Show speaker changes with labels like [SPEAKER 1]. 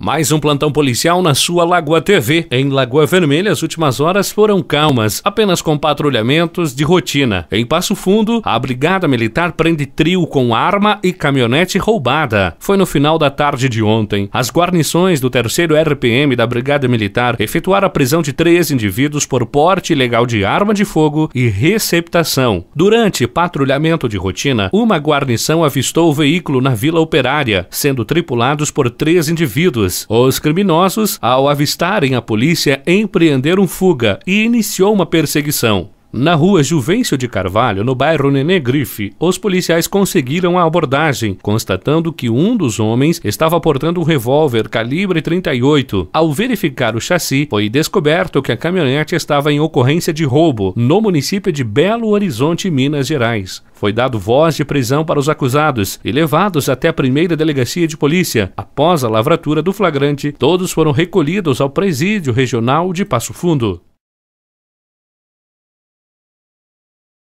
[SPEAKER 1] Mais um plantão policial na sua Lagoa TV. Em Lagoa Vermelha, as últimas horas foram calmas, apenas com patrulhamentos de rotina. Em Passo Fundo, a Brigada Militar prende trio com arma e caminhonete roubada. Foi no final da tarde de ontem. As guarnições do 3 RPM da Brigada Militar efetuaram a prisão de três indivíduos por porte ilegal de arma de fogo e receptação. Durante patrulhamento de rotina, uma guarnição avistou o veículo na Vila Operária, sendo tripulados por três indivíduos. Os criminosos, ao avistarem a polícia, empreenderam fuga e iniciou uma perseguição. Na rua Juvencio de Carvalho, no bairro Nenê Grife, os policiais conseguiram a abordagem, constatando que um dos homens estava portando um revólver calibre 38. Ao verificar o chassi, foi descoberto que a caminhonete estava em ocorrência de roubo no município de Belo Horizonte, Minas Gerais. Foi dado voz de prisão para os acusados e levados até a primeira delegacia de polícia. Após a lavratura do flagrante, todos foram recolhidos ao presídio regional de Passo Fundo.